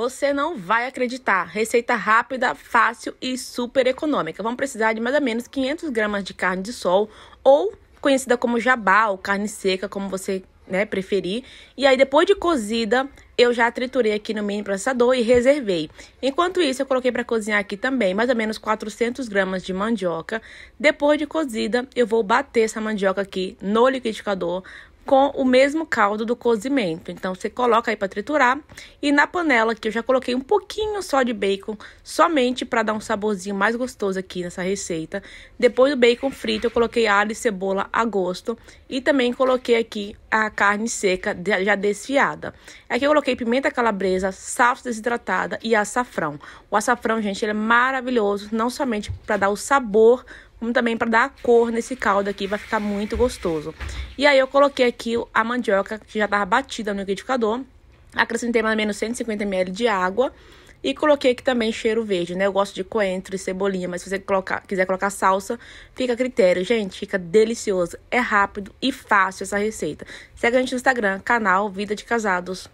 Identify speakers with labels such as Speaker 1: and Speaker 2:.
Speaker 1: Você não vai acreditar. Receita rápida, fácil e super econômica. Vamos precisar de mais ou menos 500 gramas de carne de sol ou conhecida como jabá ou carne seca, como você né, preferir. E aí, depois de cozida, eu já triturei aqui no mini processador e reservei. Enquanto isso, eu coloquei para cozinhar aqui também mais ou menos 400 gramas de mandioca. Depois de cozida, eu vou bater essa mandioca aqui no liquidificador com o mesmo caldo do cozimento. Então você coloca aí para triturar e na panela que eu já coloquei um pouquinho só de bacon, somente para dar um saborzinho mais gostoso aqui nessa receita. Depois do bacon frito, eu coloquei alho e cebola a gosto e também coloquei aqui a carne seca já desfiada. Aqui eu coloquei pimenta calabresa, salsa desidratada e açafrão. O açafrão, gente, ele é maravilhoso, não somente para dar o sabor como também para dar cor nesse caldo aqui, vai ficar muito gostoso. E aí eu coloquei aqui a mandioca que já estava batida no liquidificador, acrescentei mais ou menos 150 ml de água e coloquei aqui também cheiro verde, né? Eu gosto de coentro e cebolinha, mas se você colocar, quiser colocar salsa, fica a critério. Gente, fica delicioso, é rápido e fácil essa receita. Segue a gente no Instagram, canal Vida de Casados.